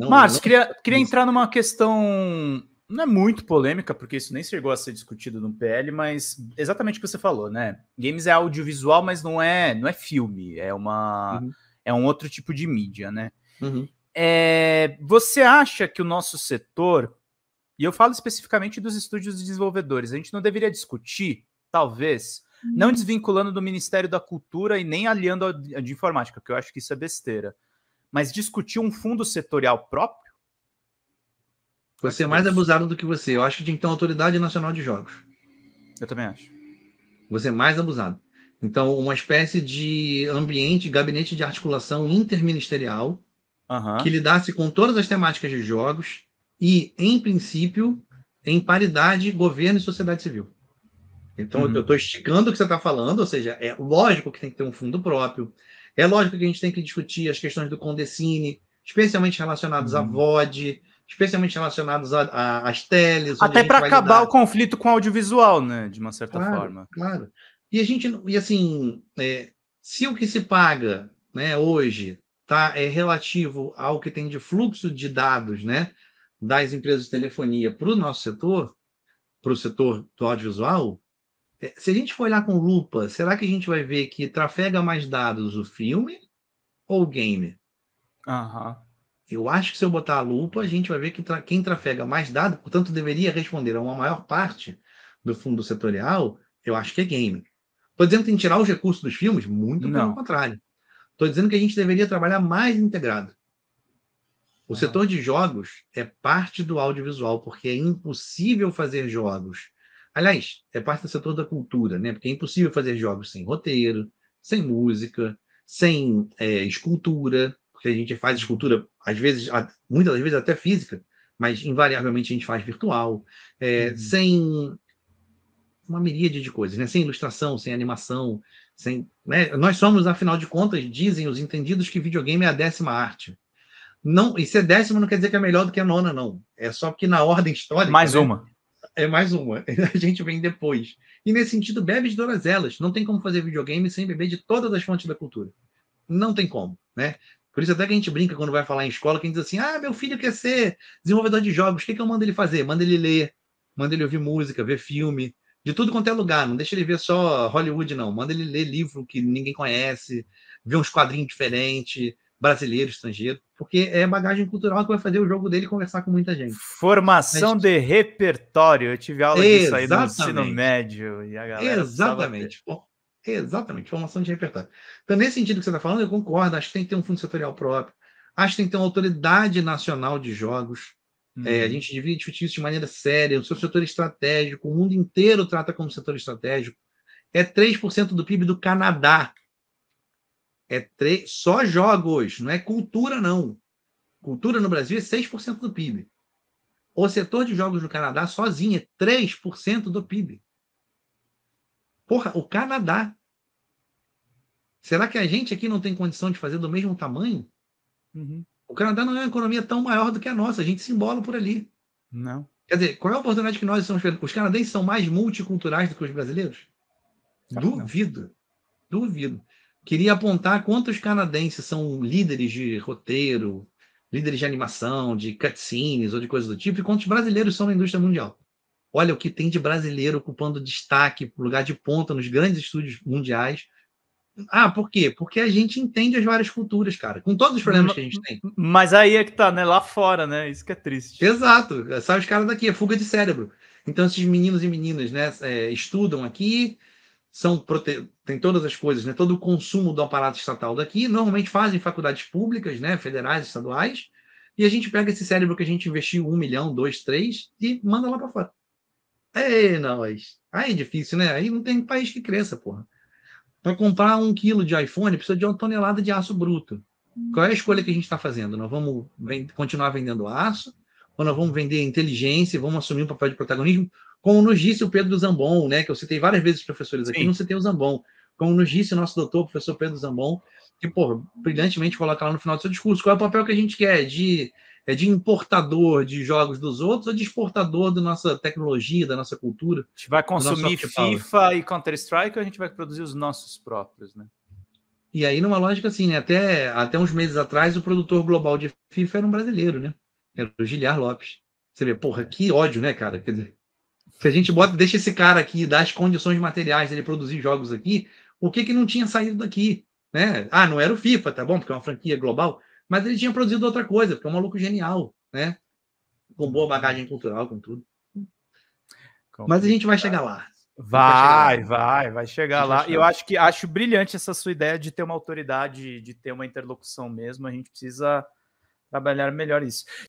Não, Márcio, não... queria, é queria entrar numa questão. Não é muito polêmica, porque isso nem chegou a ser discutido no PL, mas exatamente o que você falou, né? Games é audiovisual, mas não é, não é filme, é uma uhum. é um outro tipo de mídia, né? Uhum. É, você acha que o nosso setor, e eu falo especificamente dos estúdios desenvolvedores, a gente não deveria discutir, talvez, não uhum. desvinculando do Ministério da Cultura e nem aliando de informática, porque eu acho que isso é besteira mas discutir um fundo setorial próprio? Você é mais abusado do que você. Eu acho que tinha que ter uma autoridade nacional de jogos. Eu também acho. Você é mais abusado. Então, uma espécie de ambiente, gabinete de articulação interministerial uhum. que lidasse com todas as temáticas de jogos e, em princípio, em paridade governo e sociedade civil. Então, uhum. eu estou esticando o que você está falando, ou seja, é lógico que tem que ter um fundo próprio, é lógico que a gente tem que discutir as questões do Condecine, especialmente relacionados uhum. à VOD, especialmente relacionados às teles. Até para acabar o conflito com o audiovisual, né? De uma certa claro, forma. Claro. E a gente, e assim, é, se o que se paga né, hoje tá, é relativo ao que tem de fluxo de dados né, das empresas de telefonia para o nosso setor, para o setor do audiovisual, é, se a gente for olhar com lupa, será que a gente vai ver que trafega mais dados o filme ou o game? Uhum. Eu acho que se eu botar a lupa, a gente vai ver que tra quem trafega mais dados, portanto, deveria responder a uma maior parte do fundo setorial, eu acho que é game. Estou dizendo que tem que tirar os recursos dos filmes? Muito Não. pelo contrário. Estou dizendo que a gente deveria trabalhar mais integrado. O uhum. setor de jogos é parte do audiovisual, porque é impossível fazer jogos Aliás, é parte do setor da cultura, né? Porque é impossível fazer jogos sem roteiro, sem música, sem é, escultura, porque a gente faz escultura, às vezes, muitas das vezes até física, mas invariavelmente a gente faz virtual, é, uhum. sem uma miríade de coisas, né? Sem ilustração, sem animação, sem. Né? Nós somos, afinal de contas, dizem os entendidos que videogame é a décima arte. Não, e ser décima não quer dizer que é melhor do que a nona, não. É só porque na ordem histórica. Mais né? uma é mais uma. A gente vem depois. E nesse sentido, bebe de todas elas. Não tem como fazer videogame sem beber de todas as fontes da cultura. Não tem como, né? Por isso até que a gente brinca quando vai falar em escola, que diz assim, ah, meu filho quer ser desenvolvedor de jogos, o que, que eu mando ele fazer? Manda ele ler, manda ele ouvir música, ver filme, de tudo quanto é lugar. Não deixa ele ver só Hollywood, não. Manda ele ler livro que ninguém conhece, ver uns quadrinhos diferentes, brasileiro, estrangeiro, porque é bagagem cultural que vai fazer o jogo dele conversar com muita gente. Formação de repertório. Eu tive aula Exatamente. disso aí no ensino médio e a galera. Exatamente. exatamente, formação de repertório. Então, nesse sentido que você está falando, eu concordo. Acho que tem que ter um fundo setorial próprio. Acho que tem que ter uma autoridade nacional de jogos. Uhum. É, a uhum. gente devia discutir isso de maneira séria. O seu setor estratégico, o mundo inteiro trata como setor estratégico. É 3% do PIB do Canadá. É tre... só jogos, não é cultura, não. Cultura no Brasil é 6% do PIB. O setor de jogos no Canadá sozinho é 3% do PIB. Porra, o Canadá. Será que a gente aqui não tem condição de fazer do mesmo tamanho? Uhum. O Canadá não é uma economia tão maior do que a nossa, a gente se embola por ali. Não. Quer dizer, qual é a oportunidade que nós estamos Os canadenses são mais multiculturais do que os brasileiros? Duvido. Duvido. Queria apontar quantos canadenses são líderes de roteiro, líderes de animação, de cutscenes ou de coisas do tipo, e quantos brasileiros são na indústria mundial. Olha o que tem de brasileiro ocupando destaque, lugar de ponta nos grandes estúdios mundiais. Ah, por quê? Porque a gente entende as várias culturas, cara, com todos os problemas que a gente tem. Mas aí é que tá, né? Lá fora, né? Isso que é triste. Exato. Sai os caras daqui, é fuga de cérebro. Então, esses meninos e meninas, né, é, estudam aqui, são prote... tem todas as coisas, né? Todo o consumo do aparato estatal daqui, normalmente fazem faculdades públicas, né? Federais, estaduais, e a gente pega esse cérebro que a gente investiu um milhão, dois, três e manda lá para fora. É nós. Aí é difícil, né? Aí não tem país que cresça, porra. Para comprar um quilo de iPhone precisa de uma tonelada de aço bruto. Qual é a escolha que a gente está fazendo? Nós vamos continuar vendendo aço quando nós vamos vender inteligência vamos assumir um papel de protagonismo, como nos disse o Pedro Zambon, né, que eu citei várias vezes os professores aqui, Sim. não citei o Zambon, como nos disse o nosso doutor, o professor Pedro Zambon, que, pô, brilhantemente coloca lá no final do seu discurso, qual é o papel que a gente quer de, é de importador de jogos dos outros ou de exportador da nossa tecnologia, da nossa cultura? A gente vai consumir FIFA e Counter-Strike ou a gente vai produzir os nossos próprios, né? E aí, numa lógica assim, né? até, até uns meses atrás, o produtor global de FIFA era um brasileiro, né? Era o Giliar Lopes. Você vê, porra, que ódio, né, cara? Quer dizer, se a gente bota, deixa esse cara aqui, dá as condições materiais dele produzir jogos aqui, O que, que não tinha saído daqui? Né? Ah, não era o FIFA, tá bom, porque é uma franquia global, mas ele tinha produzido outra coisa, porque é um maluco genial, né? Com boa bagagem cultural, com tudo. Complicado. Mas a gente vai chegar lá. Vai, vai, vai, chegar lá. E eu acho que acho brilhante essa sua ideia de ter uma autoridade, de ter uma interlocução mesmo. A gente precisa trabalhar melhor isso.